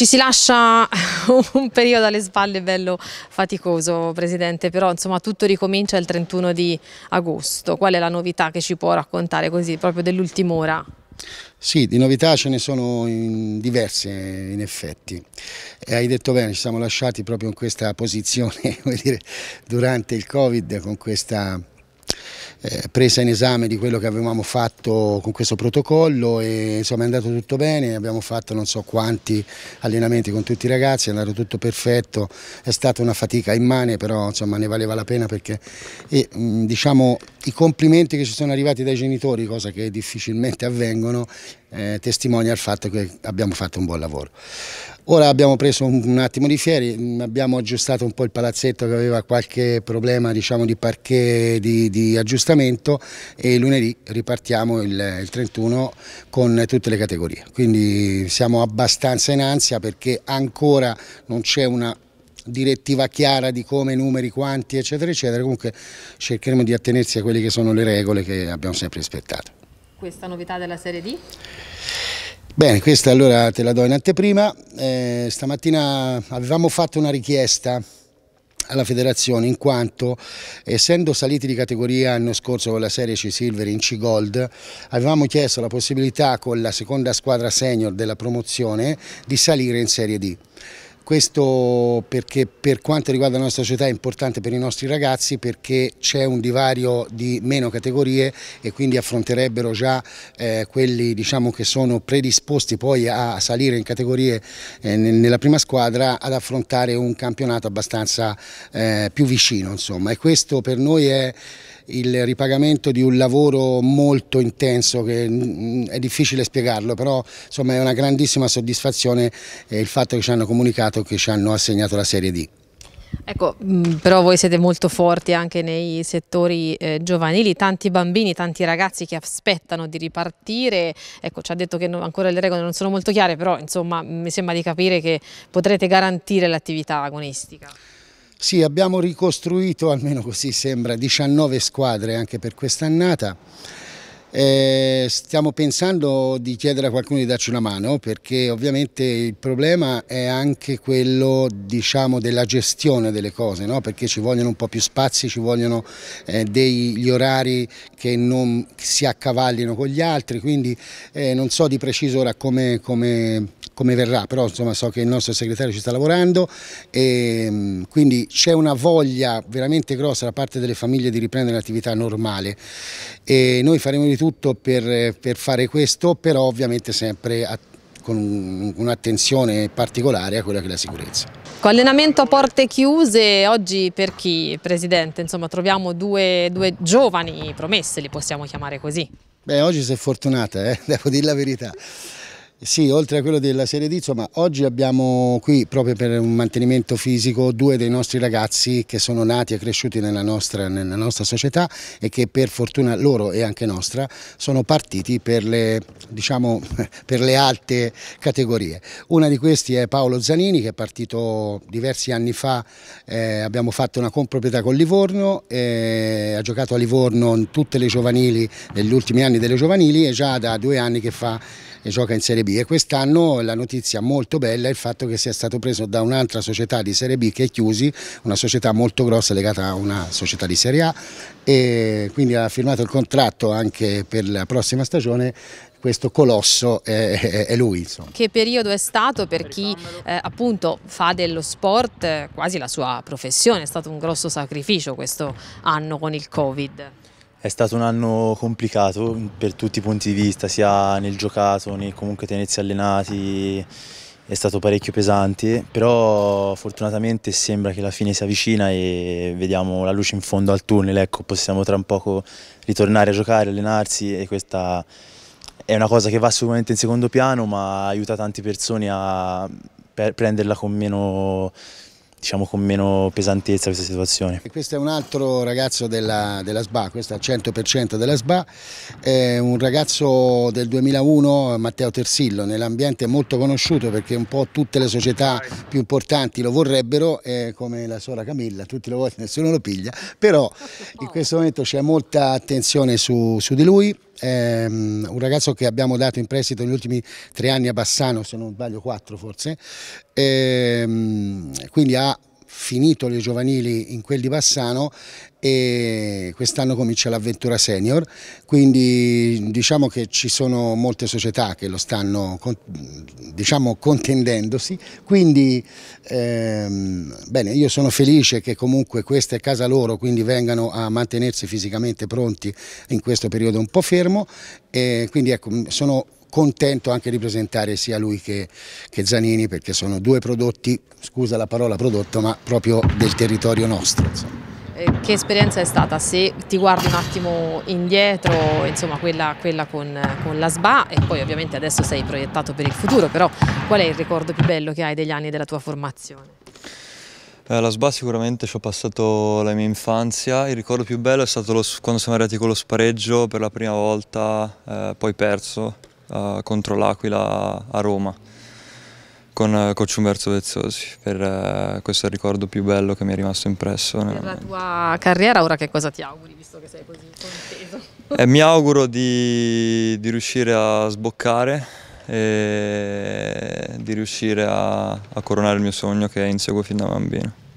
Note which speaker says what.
Speaker 1: ci si lascia un periodo alle spalle bello faticoso, Presidente, però insomma tutto ricomincia il 31 di agosto. Qual è la novità che ci può raccontare così, proprio dell'ultima ora?
Speaker 2: Sì, di novità ce ne sono in diverse in effetti. E eh, hai detto bene, ci siamo lasciati proprio in questa posizione come dire, durante il Covid con questa eh, presa in esame di quello che avevamo fatto con questo protocollo e insomma è andato tutto bene, abbiamo fatto non so quanti allenamenti con tutti i ragazzi, è andato tutto perfetto, è stata una fatica immane però insomma ne valeva la pena perché e, diciamo, i complimenti che ci sono arrivati dai genitori, cosa che difficilmente avvengono, eh, testimonia il fatto che abbiamo fatto un buon lavoro. Ora abbiamo preso un, un, attimo di fieri, mm, abbiamo aggiustato un po' il palazzetto che aveva qualche problema diciamo, di parquet, di, di, aggiustamento e lunedì ripartiamo il, il 31 con tutte le categorie. Quindi siamo abbastanza in ansia perché ancora non c'è una direttiva chiara di come, numeri, quanti, eccetera, eccetera. Comunque cercheremo di attenersi a quelle che sono le regole che abbiamo sempre rispettato
Speaker 1: questa novità della Serie D?
Speaker 2: Bene, questa allora te la do in anteprima. Eh, stamattina avevamo fatto una richiesta alla federazione in quanto essendo saliti di categoria l'anno scorso con la Serie C Silver in C Gold avevamo chiesto la possibilità con la seconda squadra senior della promozione di salire in Serie D. Questo perché per quanto riguarda la nostra società è importante per i nostri ragazzi perché c'è un divario di meno categorie e quindi affronterebbero già eh, quelli diciamo, che sono predisposti poi a salire in categorie eh, nella prima squadra ad affrontare un campionato abbastanza eh, più vicino. Insomma. E questo per noi è il ripagamento di un lavoro molto intenso che mm, è difficile spiegarlo, però insomma è una grandissima soddisfazione eh, il fatto che ci hanno comunicato che ci hanno assegnato la Serie D.
Speaker 1: Ecco, mm, però voi siete molto forti anche nei settori eh, giovanili, tanti bambini, tanti ragazzi che aspettano di ripartire, ecco ci ha detto che no, ancora le regole non sono molto chiare, però insomma mm, mi sembra di capire che potrete garantire l'attività agonistica.
Speaker 2: Sì, abbiamo ricostruito, almeno così sembra, 19 squadre anche per quest'annata. Eh, stiamo pensando di chiedere a qualcuno di darci una mano perché ovviamente il problema è anche quello diciamo, della gestione delle cose, no? perché ci vogliono un po' più spazi, ci vogliono eh, degli orari che non si accavallino con gli altri, quindi eh, non so di preciso ora come, come, come verrà, però insomma, so che il nostro segretario ci sta lavorando e ehm, quindi c'è una voglia veramente grossa da parte delle famiglie di riprendere l'attività normale e noi faremo di tutto per, per fare questo, però ovviamente sempre a, con un'attenzione particolare a quella che è la sicurezza.
Speaker 1: Con allenamento a porte chiuse, oggi per chi, Presidente? Insomma, troviamo due, due giovani promesse, li possiamo chiamare così.
Speaker 2: Beh, oggi sei fortunata, eh? devo dire la verità. Sì, oltre a quello della Serie D, insomma, oggi abbiamo qui, proprio per un mantenimento fisico, due dei nostri ragazzi che sono nati e cresciuti nella nostra, nella nostra società e che per fortuna loro e anche nostra sono partiti per le, diciamo, per le alte categorie. Una di questi è Paolo Zanini che è partito diversi anni fa, eh, abbiamo fatto una comproprietà con Livorno, eh, ha giocato a Livorno in tutte le giovanili, negli ultimi anni delle giovanili e già da due anni che fa e gioca in Serie B e quest'anno la notizia molto bella è il fatto che sia stato preso da un'altra società di Serie B che è Chiusi, una società molto grossa legata a una società di Serie A e quindi ha firmato il contratto anche per la prossima stagione questo colosso è, è lui. Insomma.
Speaker 1: Che periodo è stato per chi eh, appunto fa dello sport eh, quasi la sua professione, è stato un grosso sacrificio questo anno con il Covid?
Speaker 2: È stato un anno complicato per tutti i punti di vista, sia nel giocato, nei comunque tenersi allenati, è stato parecchio pesante, però fortunatamente sembra che la fine sia vicina e vediamo la luce in fondo al tunnel, ecco, possiamo tra un poco ritornare a giocare, allenarsi e questa è una cosa che va sicuramente in secondo piano, ma aiuta tante persone a prenderla con meno diciamo con meno pesantezza questa situazione. questo è un altro ragazzo della, della SBA, questo è al 100% della SBA, è un ragazzo del 2001, Matteo Tersillo, nell'ambiente molto conosciuto perché un po' tutte le società più importanti lo vorrebbero, eh, come la sola Camilla, tutti lo vogliono, nessuno lo piglia, però in questo momento c'è molta attenzione su, su di lui è ehm, un ragazzo che abbiamo dato in prestito negli ultimi tre anni a Bassano, se non sbaglio quattro forse, ehm, quindi ha finito le giovanili in quel di Bassano e quest'anno comincia l'avventura senior, quindi diciamo che ci sono molte società che lo stanno diciamo, contendendosi, quindi ehm, bene, io sono felice che comunque questa è casa loro, quindi vengano a mantenersi fisicamente pronti in questo periodo un po' fermo, e quindi ecco, sono contento anche di presentare sia lui che, che Zanini perché sono due prodotti, scusa la parola prodotto, ma proprio del territorio nostro. Insomma
Speaker 1: eh, che esperienza è stata? Se ti guardi un attimo indietro, insomma quella, quella con, con, la SBA e poi ovviamente adesso sei proiettato per il futuro, però qual è il ricordo più bello che hai degli anni della tua formazione? Eh, la SBA sicuramente ci ho passato la mia infanzia, il ricordo più bello è stato lo, quando siamo arrivati con lo spareggio per la prima volta, eh, poi perso uh, contro l'Aquila a Roma con eh, coach Umberto Vezzosi per uh, questo è il ricordo più bello che mi è rimasto impresso. Per nel... la tua carriera ora che cosa ti auguri visto che sei così
Speaker 2: conteso?
Speaker 1: Eh, mi auguro di, di, riuscire a sboccare e di riuscire a, a coronare il mio sogno che inseguo fin da bambino.